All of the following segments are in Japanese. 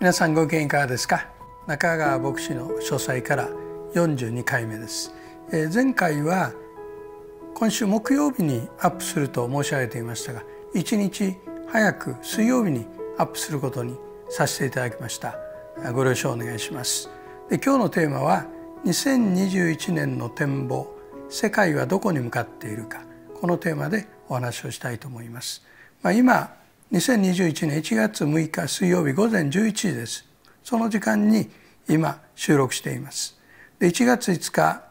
皆さんご機嫌いかがですか中川牧師の書斎から42回目です、えー、前回は今週木曜日にアップすると申し上げていましたが一日早く水曜日にアップすることにさせていただきましたご了承お願いしますで今日のテーマは2021年の展望世界はどこに向かっているかこのテーマでお話をしたいと思いますまあ、今2021年1月6日水曜日午前11時ですその時間に今収録していますで1月5日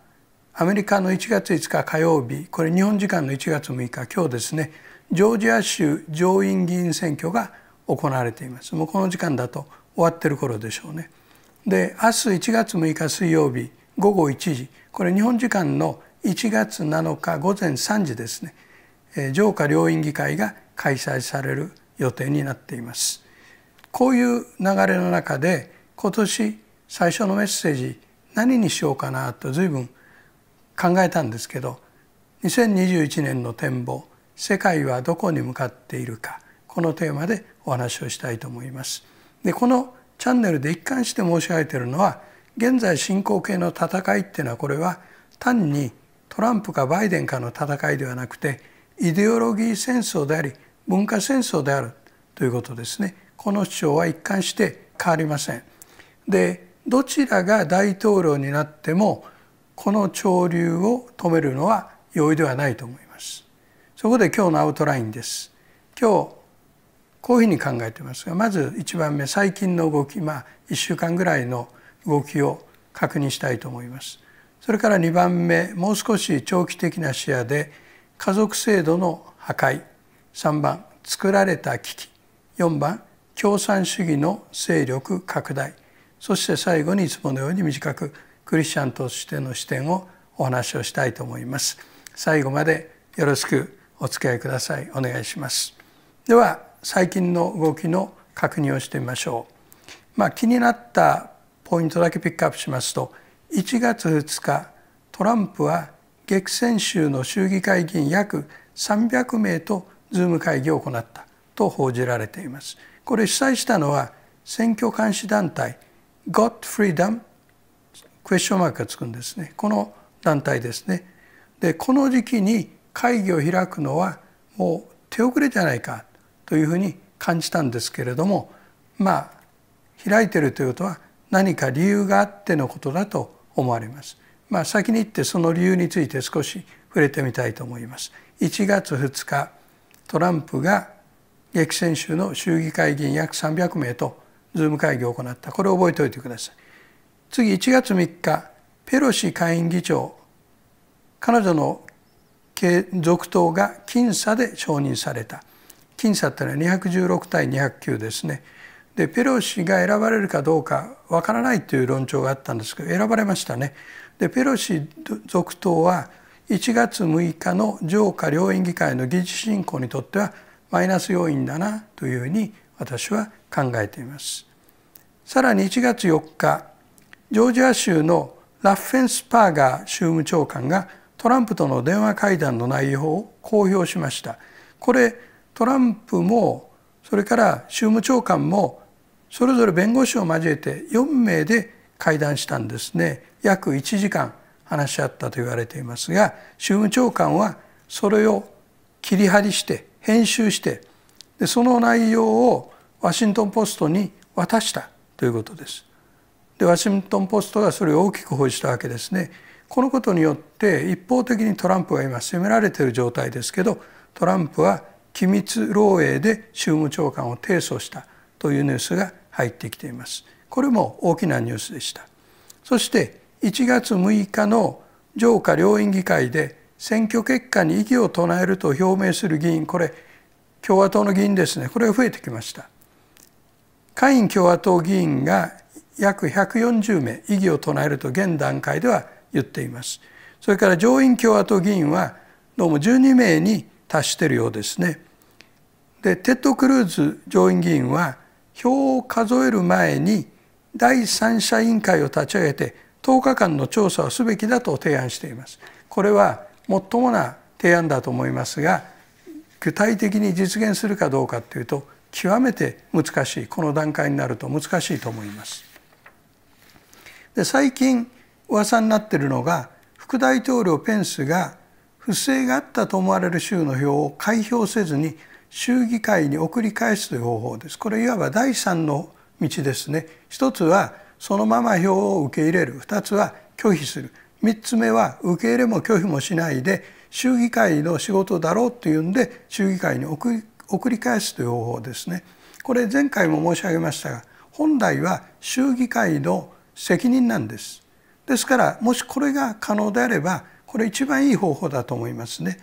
アメリカの1月5日火曜日これ日本時間の1月6日今日ですねジョージア州上院議員選挙が行われていますもうこの時間だと終わっている頃でしょうねで明日1月6日水曜日午後1時これ日本時間の1月7日午前3時ですね上下両院議会が開催される予定になっていますこういう流れの中で今年最初のメッセージ何にしようかなと随分考えたんですけど2021年の展望「世界はどこに向かっているか」このテーマでお話をしたいと思います。でこのチャンネルで一貫して申し上げているのは現在進行形の戦いっていうのはこれは単にトランプかバイデンかの戦いではなくてイデオロギー戦争であり文化戦争であるということですねこの主張は一貫して変わりません。でどちらが大統領になってもこの潮流を止めるのは容易ではないと思います。そこで今日のアウトラインです。今日こういうふうに考えていますがまず一番目最近の動きまあ1週間ぐらいの動きを確認したいと思います。それから二番目もう少し長期的な視野で家族制度の破壊3番作られた危機4番共産主義の勢力拡大そして最後にいつものように短くクリスチャンとしての視点をお話をしたいと思います最後までよろしくお付き合いくださいお願いしますでは最近の動きの確認をしてみましょうまあ、気になったポイントだけピックアップしますと1月2日トランプは激戦州の州議会議員約300名とズーム会議を行ったと報じられていますこれ主催したのは選挙監視団体 Got Freedom クエスチョンマークがつくんですねこの団体ですねでこの時期に会議を開くのはもう手遅れじゃないかというふうに感じたんですけれどもまあ開いているということは何か理由があってのことだと思われます。まあ、先に言ってその理由について少し触れてみたいと思います。1月2日トランプが激戦州の州議会議員約300名とズーム会議を行ったこれを覚えておいてください次1月3日ペロシ下院議長彼女の続投が僅差で承認された僅差っていうのは216対209ですねでペロシが選ばれるかどうかわからないという論調があったんですけど選ばれましたねでペロシ続投は1月6日の上下両院議会の議事進行にとってはマイナス要因だなというふうに私は考えています。さらに1月4日ジョージア州のラッフェンスパーガー州務長官がトランプとの電話会談の内容を公表しました。これトランプもそれから州務長官もそれぞれ弁護士を交えて4名で会談したんですね約1時間話し合ったと言われていますが州務長官はそれを切り張りして編集してでその内容をワシントン・ポストに渡したということです。でワシントン・ポストがそれを大きく報じたわけですね。このことによって一方的にトランプが今責められている状態ですけどトランプは機密漏洩で州務長官を提訴したというニュースが入ってきています。これも大きなニュースでした。そして1月6日の上下両院議会で選挙結果に異議を唱えると表明する議員これ共和党の議員ですねこれが増えてきました。下院共和党議員が約140名異議を唱えると現段階では言っています。それから上院共和党議員はどうも12名に達しているようですね。でテッド・クルーズ上院議員は票を数える前に第三者委員会を立ち上げて10日間の調査をすべきだと提案していますこれは最もな提案だと思いますが具体的に実現するかどうかというと極めて難しいこの段階になると難しいと思います。で最近噂になってるのが副大統領ペンスが不正があったと思われる州の票を開票せずに州議会に送り返すという方法です。これいわば第3の道ですね。一つはそのまま票を受け入れる2つは拒否する3つ目は受け入れも拒否もしないで衆議会の仕事だろうというんで衆議会に送り返すという方法ですね。これ前回も申し上げましたが本来は衆議会の責任なんです。ですからもしこれが可能であればこれ一番いい方法だと思いますね。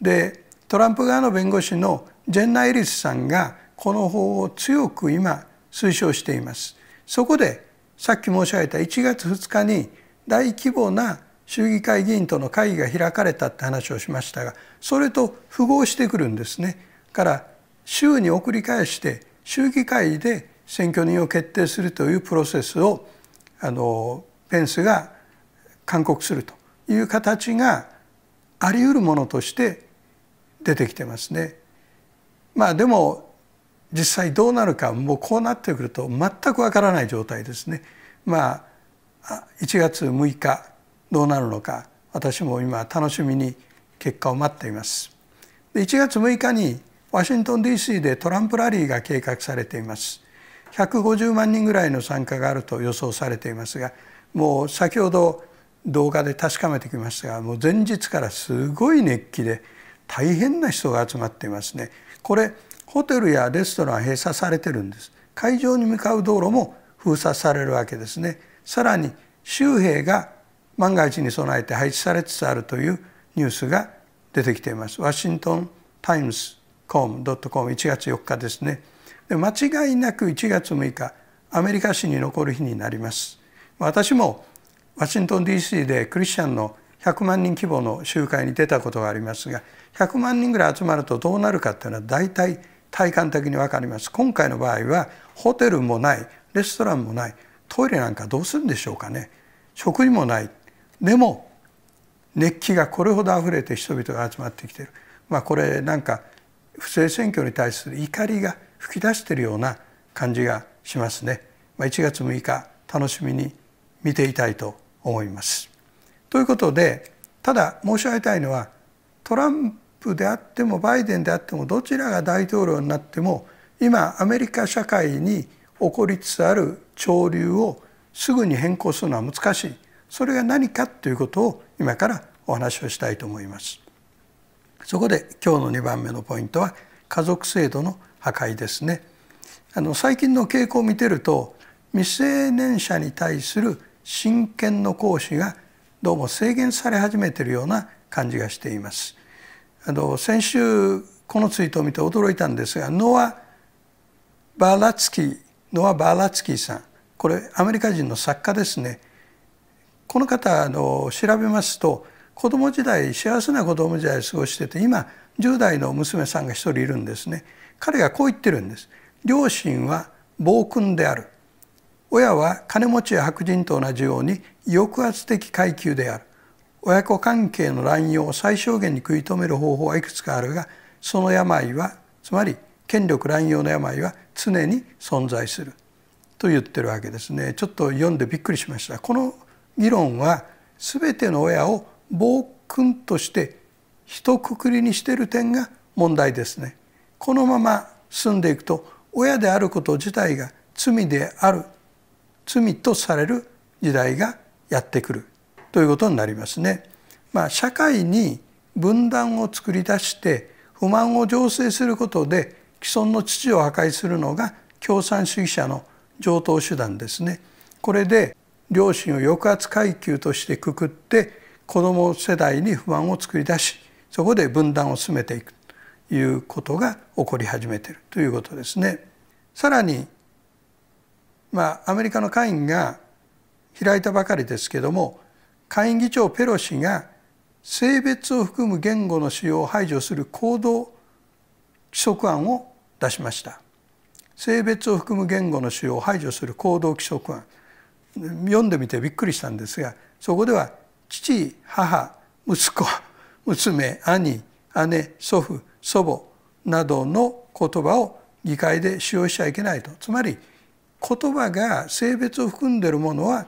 でトランプ側の弁護士のジェンナ・エリスさんがこの法を強く今推奨しています。そこでさっき申し上げた1月2日に大規模な衆議会議員との会議が開かれたって話をしましたがそれと符合してくるんですね。から週に送り返して衆議会で選挙人を決定するというプロセスをあのペンスが勧告するという形があり得るものとして出てきてますね。まあでも実際どうなるかもうこうなってくると全くわからない状態ですね。まあ1月6日どうなるのか私も今楽しみに結果を待っています。で1月6日にワシントン DC でトランプラリーが計画されています。150万人ぐらいの参加があると予想されていますがもう先ほど動画で確かめてきましたがもう前日からすごい熱気で大変な人が集まっていますね。これホテルやレストランは閉鎖されてるんです会場に向かう道路も封鎖されるわけですねさらに州兵が万が一に備えて配置されつつあるというニュースが出てきていますワシントン・タイムズ・コム・ドット・コム1月4日ですねで間違いなく1月6日アメリカ史に残る日になります私もワシントン DC でクリスチャンの100万人規模の集会に出たことがありますが100万人ぐらい集まるとどうなるかっていうのは大体体感的に分かります今回の場合はホテルもないレストランもないトイレなんかどうするんでしょうかね食事もないでも熱気がこれほど溢れて人々が集まってきてる、まあ、これなんか不正選挙に対する怒りが吹き出しているような感じがしますね、まあ、1月6日楽しみに見ていたいと思います。ということでただ申し上げたいのはトランプであってもバイデンであってもどちらが大統領になっても今アメリカ社会に起こりつつある潮流をすぐに変更するのは難しいそれが何かということを今からお話をしたいと思います。そこで今日の2番目のポイントは家族制度の破壊ですね。あの最近の傾向を見てると未成年者に対する親権の行使がどうも制限され始めているような感じがしています。あの先週このツイートを見て驚いたんですがノア・バーラツキーノア・バーラツキーさんこれアメリカ人の作家ですねこの方あの調べますと子供時代幸せな子供時代を過ごしてて今10代の娘さんが一人いるんですね彼がこう言ってるんです両親は暴君である親は金持ちや白人と同じように抑圧的階級である親子関係の乱用を最小限に食い止める方法はいくつかあるがその病はつまり権力乱用の病は常に存在すると言ってるわけですねちょっと読んでびっくりしましたこの議論は全ての親を暴君として一括りにしている点が問題ですねこのまま進んでいくと親であること自体が罪である罪とされる時代がやってくるということになりますね。まあ、社会に分断を作り出して不満を醸成することで既存の秩序を破壊するのが共産主義者の常套手段ですね。これで両親を抑圧階級としてくくって子ども世代に不安を作り出しそこで分断を進めていくということが起こり始めているということですね。さらに、まあ、アメリカの会員が開いたばかりですけども下院議長ペロシが性別を含む言語の使用を排除する行動規則案を出しました性別を含む言語の使用を排除する行動規則案読んでみてびっくりしたんですがそこでは父母息子娘兄姉祖父祖母などの言葉を議会で使用しちゃいけないとつまり言葉が性別を含んでいるものは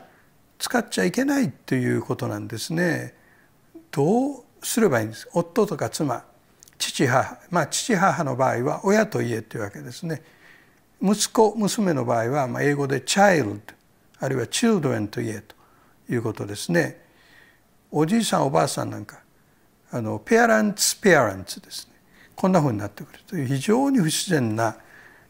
使っちゃいけないということなんですね。どうすればいいんです夫とか妻父母まあ父母の場合は親と家というわけですね。息子娘の場合は、まあ、英語で「child」あるいは「children」と言えということですね。おじいさんおばあさんなんかあのペアラン a ペアラン s ですねこんなふうになってくるという非常に不自然な、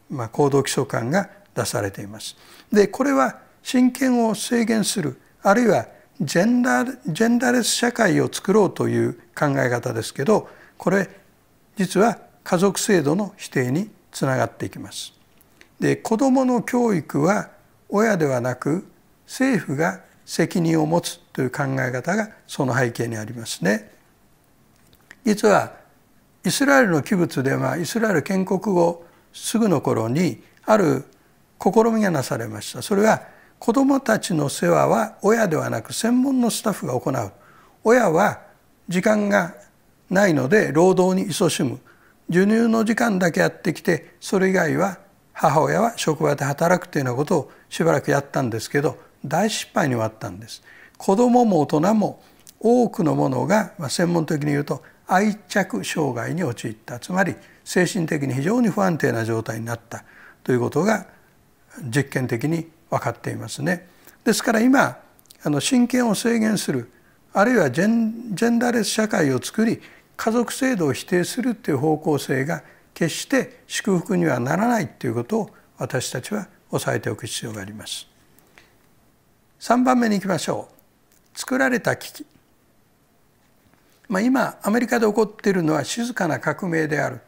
まあ、行動基礎感が出されています。でこれは親権を制限するあるいはジェンダーレス社会を作ろうという考え方ですけどこれ実は家族制度の否定につながっていきます。で子どもの教育は親ではなく政府が責任を持つという考え方がその背景にありますね。実はイスラエルの器物ではイスラエル建国後すぐの頃にある試みがなされました。それは子どもたちの世話は親ではなく専門のスタッフが行う親は時間がないので労働に勤しむ授乳の時間だけやってきてそれ以外は母親は職場で働くというようなことをしばらくやったんですけど大失敗に終わったんです。子どもも大人も多くのものが、まあ、専門的に言うと愛着障害に陥ったつまり精神的に非常に不安定な状態になったということが実験的に分かっていますね。ですから今あの親権を制限するあるいはジェンジェンダーレス社会を作り家族制度を否定するという方向性が決して祝福にはならないということを私たちは押さえておく必要があります。3番目に行きましょう。作られた危機。まあ、今アメリカで起こっているのは静かな革命である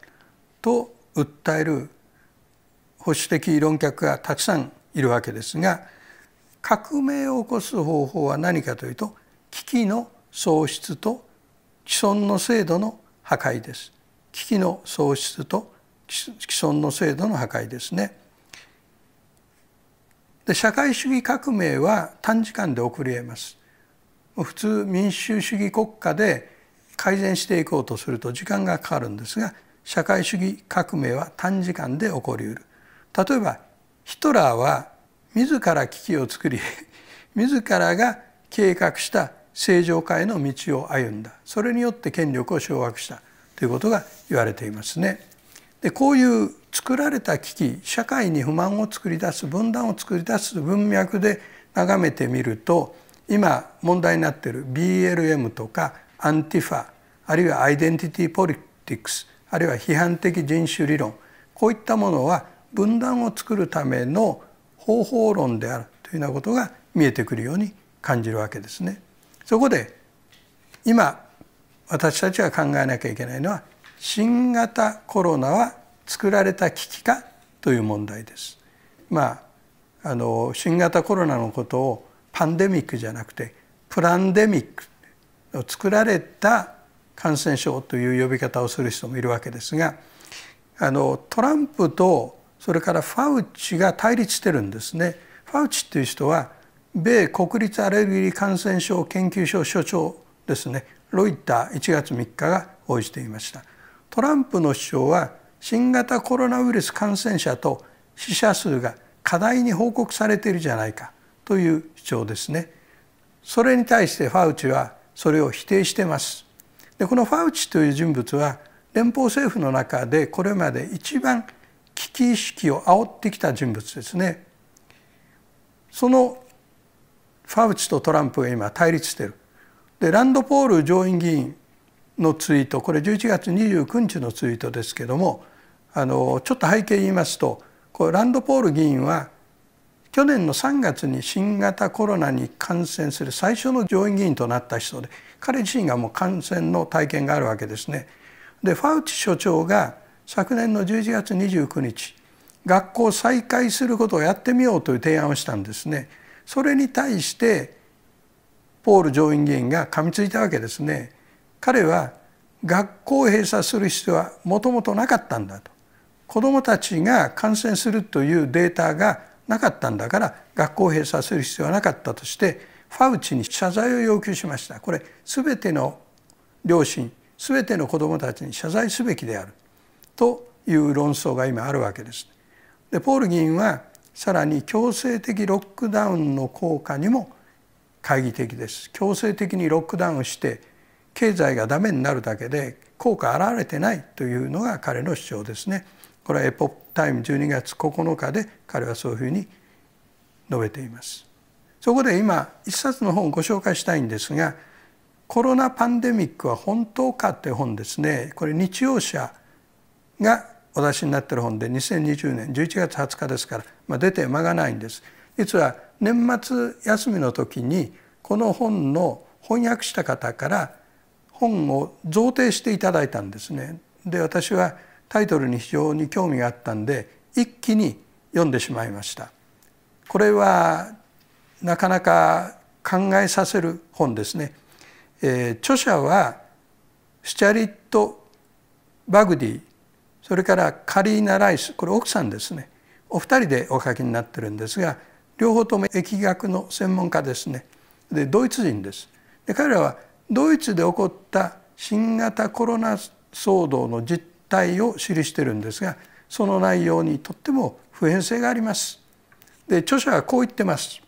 と訴える保守的論客がたくさんいるわけですが革命を起こす方法は何かというと危機の喪失と既存の制度の破壊です。危機の喪失と既存の制度の破壊ですね。で社会主義革命は短時間で起こり得ます。普通民主主義国家で改善していこうとすると時間がかかるんですが社会主義革命は短時間で起こりうる。例えばヒトラーは自ら危機を作り 自らが計画した正常化への道を歩んだそれによって権力を掌握したということが言われていますね。でこういう作られた危機社会に不満を作り出す分断を作り出す文脈で眺めてみると今問題になっている BLM とかアンティファあるいはアイデンティティポリティクスあるいは批判的人種理論こういったものは分断を作るための方法論であるというようなことが見えてくるように感じるわけですね。そこで今私たちが考えなきゃいけないのは新型コロナは作られた危機かという問題です。まあ、あの新型コロナのことをパンデミックじゃなくてプランデミック作られた感染症という呼び方をする人もいるわけですがあのトランプとそれからファウチが対立してるんですね。ファウチっていう人は米国立アレルギー感染症研究所所長ですねロイター1月3日が応じていましたトランプの首相は新型コロナウイルス感染者と死者数が過大に報告されているじゃないかという主張ですねそれに対してファウチはそれを否定していますでこのファウチという人物は連邦政府の中でこれまで一番危機意識を煽ってきた人物ですねそのファウチとトランプが今対立してるでランドポール上院議員のツイートこれ11月29日のツイートですけどもあのちょっと背景言いますとこれランドポール議員は去年の3月に新型コロナに感染する最初の上院議員となった人で彼自身がもう感染の体験があるわけですね。でファウチ所長が昨年の11月29日学校再開することをやってみようという提案をしたんですね。それに対してポール上院議員が噛みついたわけですね。彼は学校を閉鎖する必要はもともとなかったんだと子どもたちが感染するというデータがなかったんだから学校を閉鎖する必要はなかったとしてファウチに謝罪を要求しましたこれ全ての両親全ての子どもたちに謝罪すべきであるという論争が今あるわけです。でポール議員はさらに強制的ロックダウンの効果にも懐疑的です。強制的にロックダウンして経済がダメになるだけで効果現れてないというのが彼の主張ですね。これはエポックタイム12月9日で彼はそういうふうに述べています。そこで今一冊の本をご紹介したいんですが「コロナパンデミックは本当か」という本ですねこれ日曜社がお出しになってる本で2020年11月20日ですから、まあ、出て間がないんです。実は年末休みの時にこの本の翻訳した方から本を贈呈していただいたんですね。で私はタイトルに非常に興味があったんで一気に読んでしまいました。これはなかなか考えさせる本ですね。えー、著者はスチャリット・バグディそれからカリーナ・ライスこれ奥さんですねお二人でお書きになってるんですが両方とも疫学の専門家ですねでドイツ人ですで彼らはドイツで起こった新型コロナ騒動の実態を記してるんですがその内容にとっても普遍性がありますで著者はこう言ってます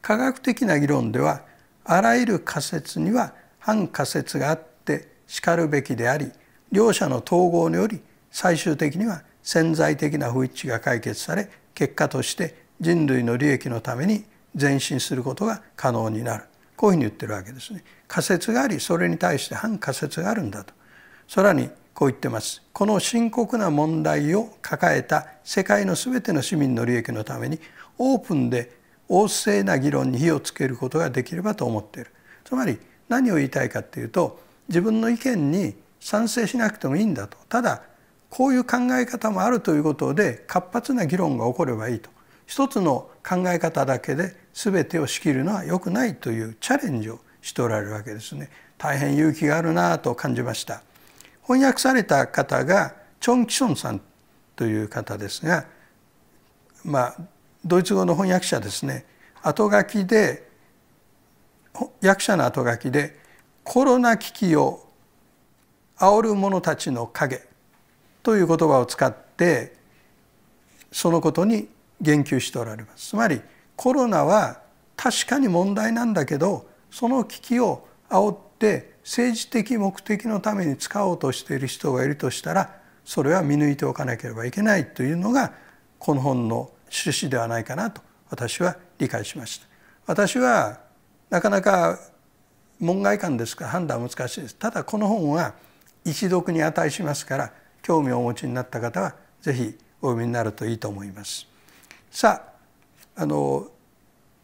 科学的な議論ではあらゆる仮説には反仮説があってしかるべきであり両者の統合により最終的には潜在的な不一致が解決され結果として人類の利益のために前進することが可能になるこういうふうに言ってるわけですね。仮説がありそれに対して反仮説があるんだと。さらにこう言ってます。この深刻な問題を抱えた世界の全ての市民の利益のためにオープンで旺盛な議論に火をつけることができればと思っている。つまり何を言いたいかっていうと自分の意見に賛成しなくてもいいんだとただこういう考え方もあるということで活発な議論が起こればいいと一つの考え方だけで全てを仕切るのは良くないというチャレンジをしておられるわけですね大変勇気があるなと感じました翻訳された方がチョン・キソンさんという方ですがまあドイツ語の翻訳者ですね後書きで役者の後書きでコロナ危機を煽る者たちの影という言葉を使ってそのことに言及しておられますつまりコロナは確かに問題なんだけどその危機を煽って政治的目的のために使おうとしている人がいるとしたらそれは見抜いておかなければいけないというのがこの本の趣旨ではないかなと私は理解しました。私はなかなか門外観ですから判断は難しいです。ただこの本は一読に値しますから興味をお持ちになった方はぜひお読みになるといいと思います。さああの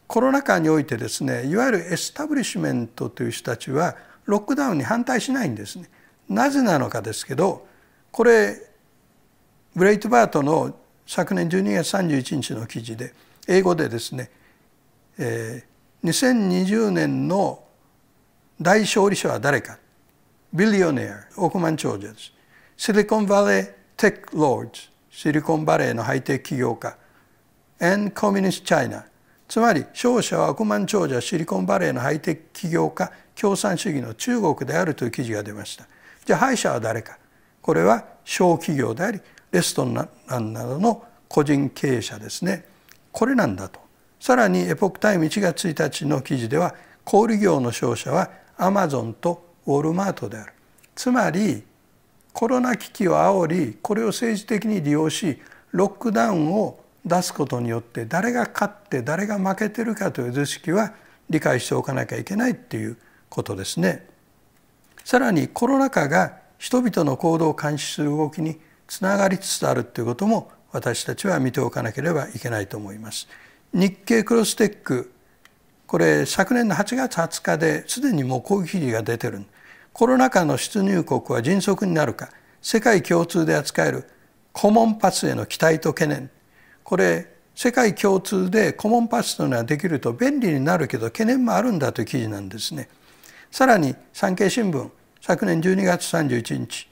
コロナ禍においてですねいわゆるエスタブリッシュメントという人たちはロックダウンに反対しないんですね。なぜなのかですけどこれブレイトバートの昨年12月31日の記事で英語でですね、えー、2020年の大勝利者は誰か billionaire 億万長者ですシリコンバレーテックローズシリコンバレーのハイテク企業家 and communist China つまり勝者は億万長者シリコンバレーのハイテク企業家共産主義の中国であるという記事が出ましたじゃあ敗者は誰かこれは小企業でありレストランなどの個人経営者ですねこれなんだとさらにエポックタイム1月1日の記事では小売業の商社はアマゾンとウォルマートであるつまりコロナ危機を煽りこれを政治的に利用しロックダウンを出すことによって誰が勝って誰が負けてるかという図式は理解しておかなきゃいけないっていうことですね。さらにコロナ禍が人々の行動を監視する動きにつながりつつあるということも私たちは見ておかなければいけないと思います。日経クロステックこれ昨年の8月20日ですでにもう攻撃記事が出てるコロナ禍の出入国は迅速になるか世界共通で扱えるコモンパスへの期待と懸念これ世界共通でコモンパスというのはできると便利になるけど懸念もあるんだという記事なんですね。さらに産経新聞昨年12月31日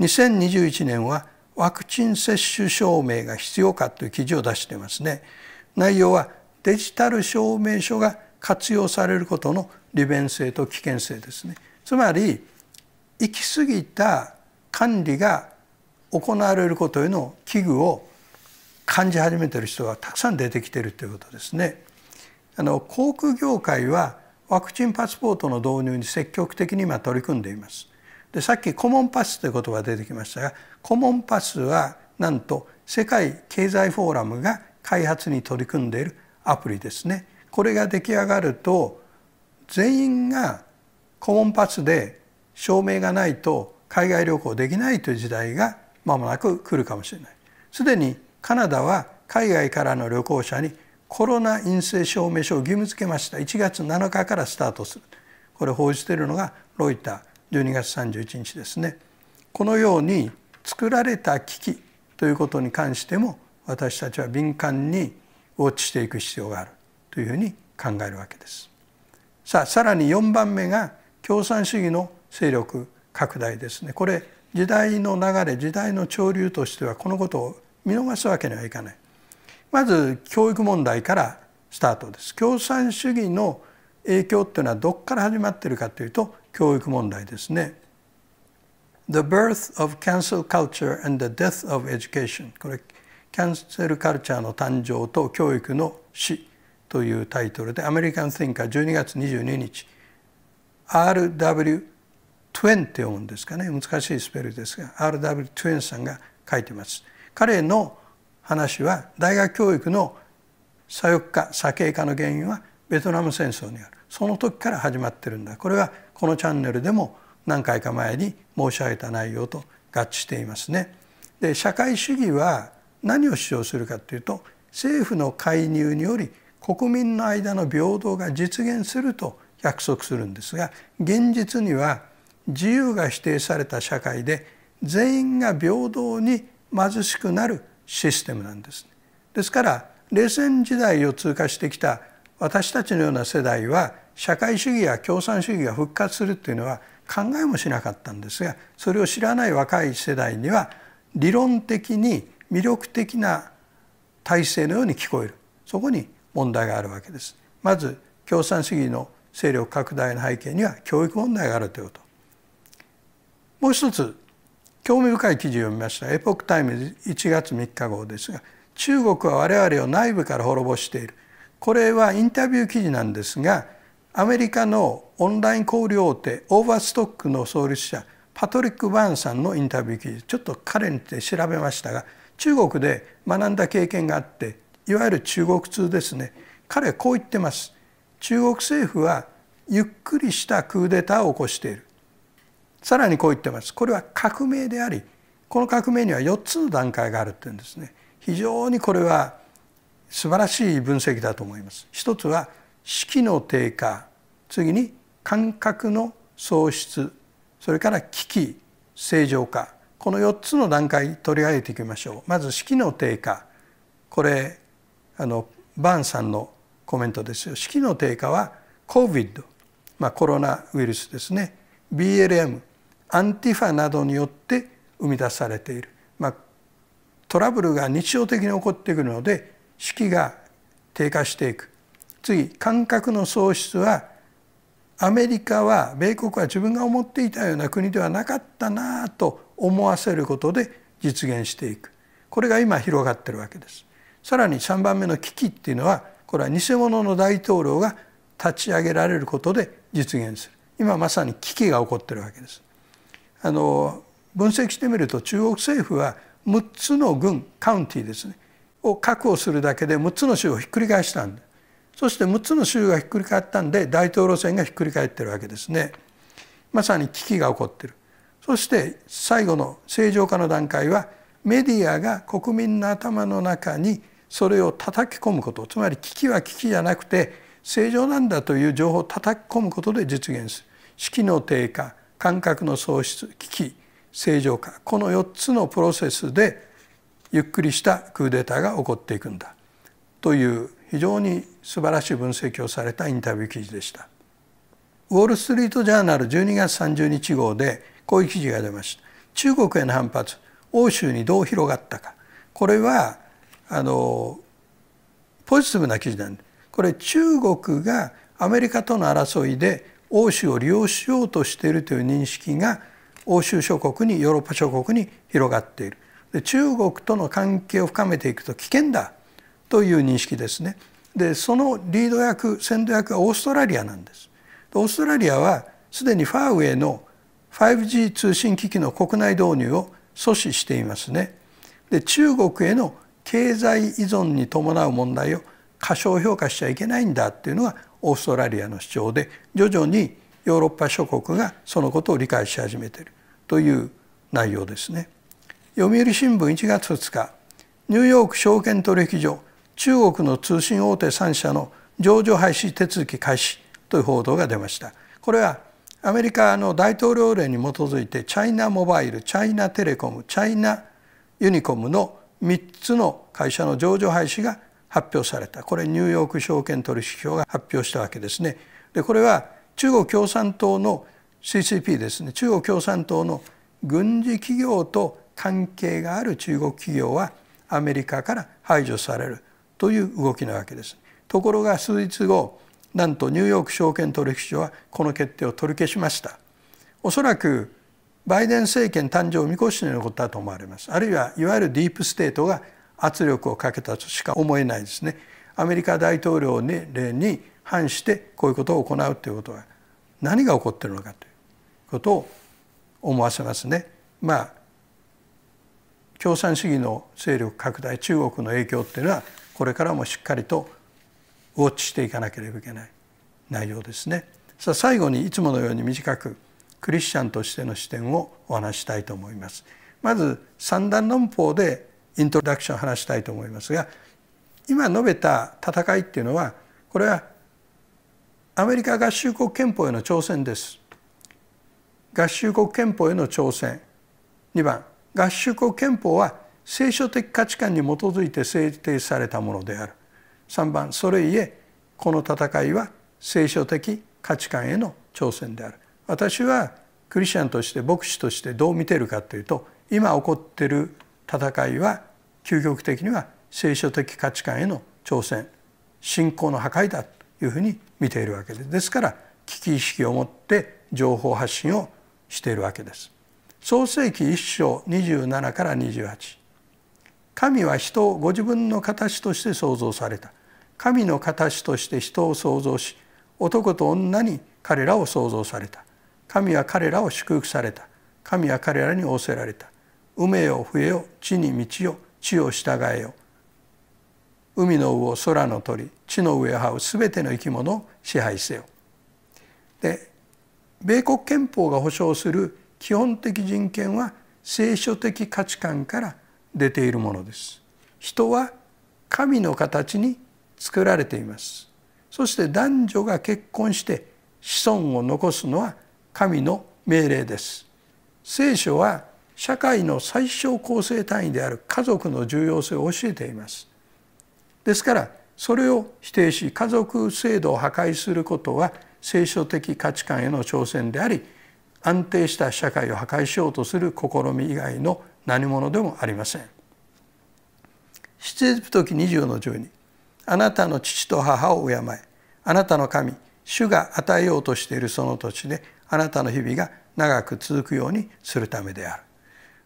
2021年はワクチン接種証明が必要かという記事を出していますね。内容はデジタル証明書が活用されることの利便性と危険性ですね。つまり行き過ぎた管理が行われることへの危惧を感じ始めてる人がたくさん出てきてるということですね。あの航空業界はワクチンパスポートの導入に積極的に今取り組んでいます。でさっきコモンパスという言葉が出てきましたがコモンパスはなんと世界経済フォーラムが開発に取り組んでいるアプリですね。これが出来上がると全員がコモンパスで証明がないと海外旅行できないという時代が間もなく来るかもしれない。すでにカナダは海外からの旅行者にコロナ陰性証明書を義務付けました1月7日からスタートするこれ報じているのがロイター12月31日ですねこのように作られた危機ということに関しても私たちは敏感にウォッチしていく必要があるというふうに考えるわけです。さあさらに4番目が共産主義の勢力拡大ですねこれ時代の流れ時代の潮流としてはこのことを見逃すわけにはいかないまず教育問題からスタートです共産主義の影響っていうのはどこから始まっているかというと教育問題ですね The birth of cancel culture and the death of education これキャンセルカルチャーの誕生と教育の死というタイトルでアメリカン・シンカー12月22日 RW トゥエンって読むんですかね難しいスペルですが RW トゥエンさんが書いてます。彼の話は大学教育の左翼化左傾化の原因はベトナム戦争にあるその時から始まってるんだこれはこのチャンネルでも何回か前に申し上げた内容と合致していますね。で社会主義は何を主張するかというと政府の介入により国民の間の平等が実現すると約束するんですが現実には自由が否定された社会で全員が平等に貧しくなるシステムなんです。ですから冷戦時代を通過してきた私たちのような世代は社会主義や共産主義が復活するというのは考えもしなかったんですがそれを知らない若い世代には理論的に魅力的な体制のように聞こえるそこに問題があるわけです。まず共産主義の勢力拡大の背景には教育問題があるということもう一つ興味深い記事を読みましたエポック・タイム1月3日号ですが中国は我々を内部から滅ぼしているこれはインタビュー記事なんですがアメリカのオンライン小売大手オーバーストックの創立者パトリック・バーンさんのインタビュー記事ちょっと彼にて調べましたが中国で学んだ経験があっていわゆる中国通ですね彼はこう言ってます中国政府はゆっくりしたクーデターを起こしているさらにこう言ってますこれは革命でありこの革命には4つの段階があるって言うんですね非常にこれは素晴らしい分析だと思います一つは士気の低下次に感覚の喪失それから危機正常化この4つの段階取り上げていきましょうまず士気の低下これあのバーンさんのコメントですよ士気の低下は COVID、まあ、コロナウイルスですね BLM アンティファなどによって生み出されている、まあ、トラブルが日常的に起こってくるので士気が低下していく次感覚の喪失はアメリカは米国は自分が思っていたような国ではなかったなと思わせることで実現していくこれが今広がってるわけです。さらに3番目の危機っていうのはこれは偽物の大統領が立ち上げられることで実現する今まさに危機が起こってるわけです。あの分析してみると中国政府は6つの軍カウンティですねを確保するだけで6つの州をひっくり返したんでそして6つの州がひっくり返ったんで大統領選がひっくり返ってるわけですねまさに危機が起こってるそして最後の正常化の段階はメディアが国民の頭の中にそれを叩き込むことつまり危機は危機じゃなくて正常なんだという情報を叩き込むことで実現する士気の低下感覚の喪失危機正常化この4つのプロセスでゆっくりしたクーデターが起こっていくんだという非常に素晴らしい分析をされたインタビュー記事でした。ウォール・ストリート・ジャーナル12月30日号でこういう記事が出ました。中国への反発欧州にどう広がったかこれはあのポジティブな記事なんでこれ中国がアメリカとの争いで欧州を利用しようとしているという認識が欧州諸国にヨーロッパ諸国に広がっているで中国との関係を深めていくと危険だという認識ですねでそのリード役先導役はオーストラリアなんですオーストラリアはすでにファーウェイの 5G 通信機器の国内導入を阻止していますねで中国への経済依存に伴う問題を過小評価しちゃいけないんだっていうのがオーストラリアの主張で徐々にヨーロッパ諸国がそのことを理解し始めているという内容ですね。読売新聞1月2日ニューヨーク証券取引所中国の通信大手3社の上場廃止手続き開始という報道が出ました。これはアメリカの大統領令に基づいてチャイナモバイルチャイナテレコムチャイナユニコムの3つの会社の上場廃止が発表されたこれニューヨーク証券取引所が発表したわけですね。でこれは中国共産党の CCP ですね中国共産党の軍事企業と関係がある中国企業はアメリカから排除されるという動きなわけです。ところが数日後なんとニューヨーク証券取引所はこの決定を取り消しました。おそらくバイデン政権誕生を見越しのことだと思われますあるいはいわゆるディープステートが圧力をかけたとしか思えないですねアメリカ大統領に例に反してこういうことを行うということは何が起こっているのかということを思わせますね。まあ共産主義の勢力拡大中国の影響っていうのはこれからもしっかりとウォッチしていかなければいけない内容ですね。さあ最後にいつものように短くクリスチャンとしての視点をお話したいと思います。まず三段論法でイントロダクションを話したいと思いますが今述べた戦いっていうのはこれはアメリカ合衆国憲法への挑戦です。合衆国憲法への挑戦2番合衆国憲法は聖書的価値観に基づいて制定されたものである3番それいえこの戦いは聖書的価値観への挑戦である私はクリスチャンとして牧師としてどう見てるかというと今起こってる戦いは究極的には聖書的価値観への挑戦信仰の破壊だというふうに見ているわけですですから危機意識を持って情報発信をしているわけです創世紀1章27から28神は人をご自分の形として創造された神の形として人を創造し男と女に彼らを創造された神は彼らを祝福された神は彼らに仰せられた埋めよ増えよ地に道ちよ地を従えよ海の魚空の鳥地の上を這うすべての生き物を支配せよで米国憲法が保障する基本的人権は聖書的価値観から出ているものです人は神の形に作られていますそして男女が結婚して子孫を残すのは神の命令です聖書は社会の最小構成単位である家族の重要性を教えていますですからそれを否定し家族制度を破壊することは聖書的価値観への挑戦であり安定した社会を破壊しようとする試み以外の何者でもありません。出エジプト20の12あなたの父と母を敬えあなたの神主が与えようとしているその土地であなたの日々が長く続くようにするためである。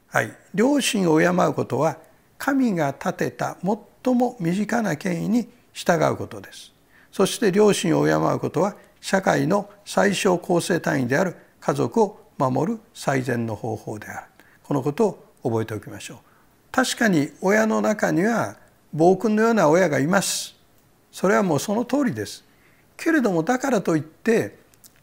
はい、両親を敬うことは神が立てた最も身近な権威に従うことです。そして両親を敬うことは社会の最小構成単位である家族を守る最善の方法であるこのことを覚えておきましょう確かに親の中には暴君のような親がいますそれはもうその通りですけれどもだからといって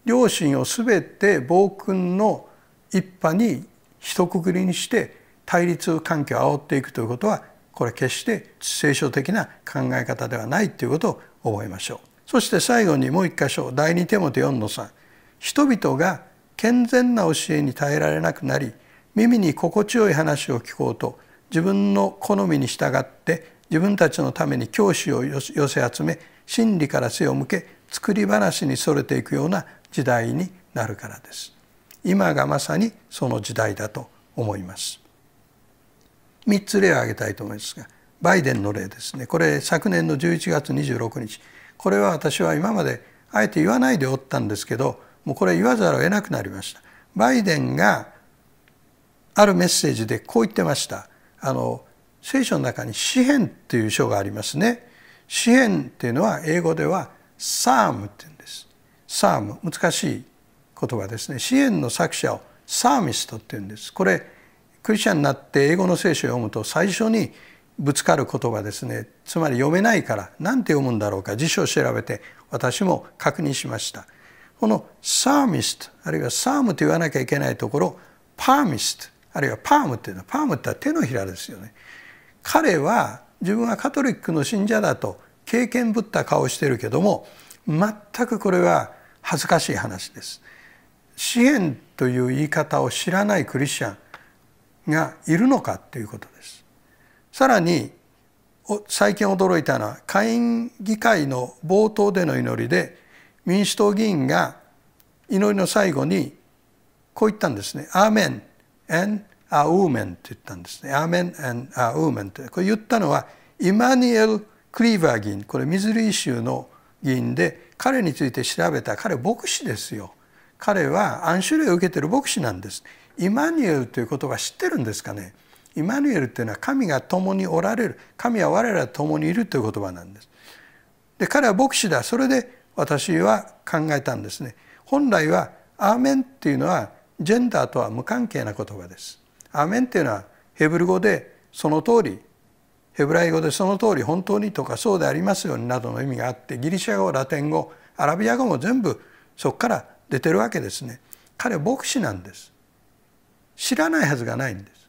両親を全て暴君の一派に一括りにして対立関係を煽っていくということはこれ決して聖書的な考え方ではないということを覚えましょう。そして最後にもう一箇所第二手モテ4の3人々が健全な教えに耐えられなくなり耳に心地よい話を聞こうと自分の好みに従って自分たちのために教師を寄せ集め真理から背を向け作り話にそれていくような時代になるからです今がまさにその時代だと思います3つ例を挙げたいと思いますがバイデンの例ですねこれ昨年の11月26日これは私は今まであえて言わないでおったんですけどもうこれ言わざるを得なくなりましたバイデンがあるメッセージでこう言ってましたあの聖書の中に「詩篇」という書がありますね詩篇ていうのは英語では「サーム」って言うんですサーム難しい言葉ですね支援の作者をサーミストって言うんですこれクリスチャンになって英語の聖書を読むと最初にぶつかる言葉ですねつまり読めないから何て読むんだろうか辞書を調べて私も確認しましたこのサーミストあるいはサームと言わなきゃいけないところパーミストあるいはパームっていうのはパームって手のひらですよね彼は自分はカトリックの信者だと経験ぶった顔をしているけども全くこれは恥ずかしい話です。支援という言い方を知らないクリスチャンがいるのかということです。さらに最近驚いたのは下院議会の冒頭での祈りで民主党議員が祈りの最後にこう言ったんですね「アーメン and a woman」って言ったんですね「アーメン and a woman」ってこれ言ったのはイマニエル・クリーバー議員これミズリー州の議員で彼について調べた彼牧師ですよ彼は安守礼を受けてる牧師なんですイマニュエルという言葉知ってるんですかねイマニュエルというのは神が共におられる神は我ら共にいるという言葉なんですで彼は牧師だそれで私は考えたんですね本来はアーメンっていうのはジェンダーとは無関係な言葉ですアーメンっていうのはヘブル語でその通りヘブライ語でその通り本当にとかそうでありますようになどの意味があってギリシャ語ラテン語アラビア語も全部そこから出てるわけですね。彼は牧師なんです。知らないはずがないんです。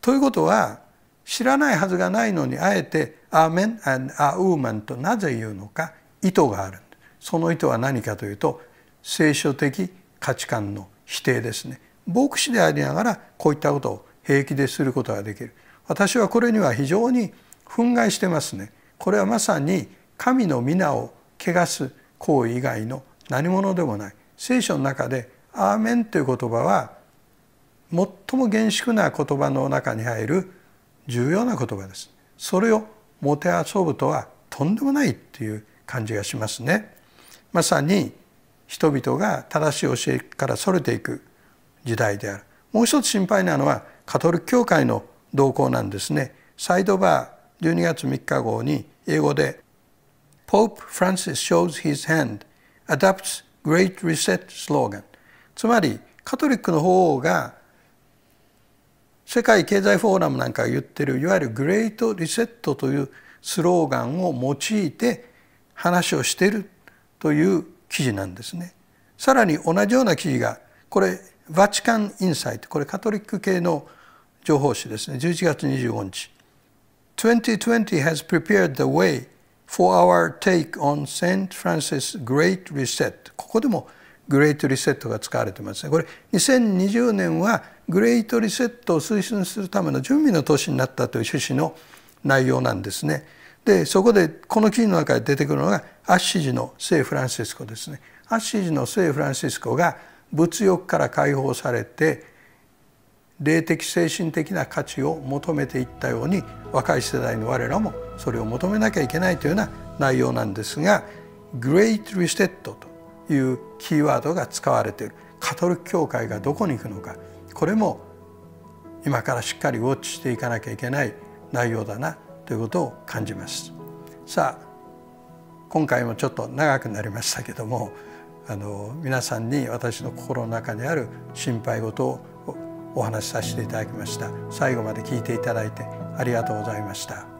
ということは知らないはずがないのにあえて「アーメン」「アウーマン」となぜ言うのか意図があるその意図は何かというと聖書的価値観の否定ですね牧師でありながらこういったことを平気ですることができる私はこれには非常に憤慨してますね。これはまさに神の皆を汚す行為以外の何者でもない聖書の中で「アーメン」という言葉は最も厳粛な言葉の中に入る重要な言葉です。それをもてあそぶとはとんでもないっていう感じがしますね。まさに人々が正しい教えからそれていく時代である。もう一つ心配なのはカトリック教会の動向なんですねサイドバー12月3日号に英語で Pope Francis shows his hand a d p t s Great Reset slogan つまりカトリックの方が世界経済フォーラムなんかが言ってるいわゆるグレートリセットというスローガンを用いて話をしているという記事なんですね。さらに同じような記事がこれバチカンインサイトこれカトリック系の情報誌ですね11月25日2020 has prepared the way for our take on St. Francis Great Reset ここでもグレートリセットが使われてますねこれ2020年はグレートリセットを推進するための準備の年になったという趣旨の内容なんですね。でそこでこの記事の中で出てくるのがアッシジの聖フランシスコですね。アッシジの聖フランシスコが物欲から解放されて霊的精神的な価値を求めていったように若い世代の我らもそれを求めなきゃいけないというような内容なんですが「グレイト・リステッド」というキーワードが使われているカトリック教会がどこに行くのかこれも今からしっかりウォッチしていかなきゃいけない内容だなということを感じます。さあ今回もちょっと長くなりましたけどもあの皆さんに私の心の中にある心配事をお話しさせていただきました最後まで聞いていただいてありがとうございました